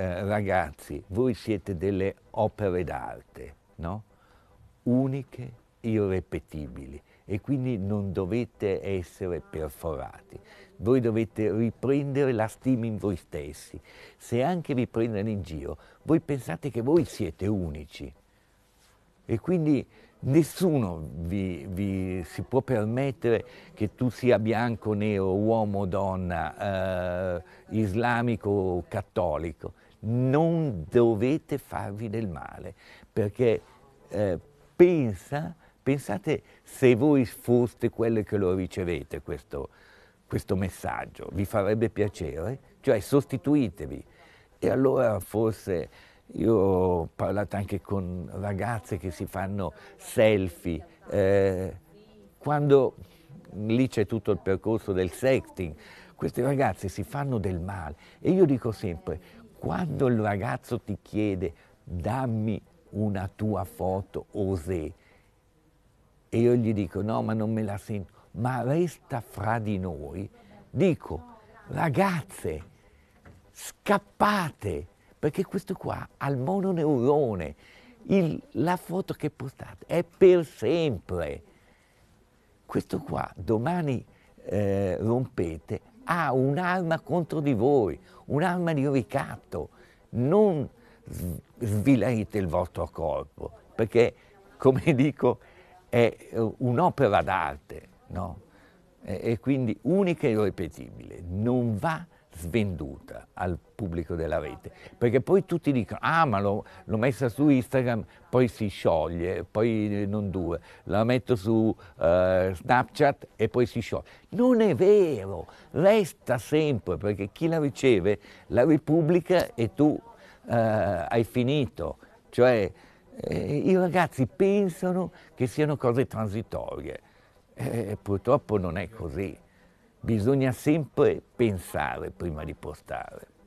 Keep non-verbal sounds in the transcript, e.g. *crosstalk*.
Eh, ragazzi, voi siete delle opere d'arte, no? uniche, irrepetibili e quindi non dovete essere perforati. Voi dovete riprendere la stima in voi stessi. Se anche vi prendono in giro, voi pensate che voi siete unici e quindi nessuno vi, vi si può permettere che tu sia bianco, nero, uomo, donna, eh, islamico, cattolico non dovete farvi del male, perché eh, pensa, pensate se voi foste quelle che lo ricevete questo, questo messaggio, vi farebbe piacere? Cioè sostituitevi. E allora forse io ho parlato anche con ragazze che si fanno selfie, eh, quando lì c'è tutto il percorso del sexting, queste ragazze si fanno del male e io dico sempre quando il ragazzo ti chiede dammi una tua foto, Osè, e io gli dico no ma non me la sento, ma resta fra di noi, dico ragazze scappate perché questo qua al mononeurone il, la foto che postate è per sempre questo qua domani eh, rompete ha un'arma contro di voi, un'arma di ricatto. Non svilerite il vostro corpo, perché, come *laughs* dico, è eh, un'opera d'arte, no? E quindi unica e irrepetibile, Non va svenduta al pubblico della rete, perché poi tutti dicono, ah ma l'ho, messa su Instagram, poi si scioglie, poi non dura, la metto su eh, Snapchat e poi si scioglie. Non è vero, resta sempre, perché chi la riceve la Repubblica e tu eh, hai finito, cioè eh, i ragazzi pensano che siano cose transitorie, eh, purtroppo non è così. Bisogna sempre pensare prima di portare.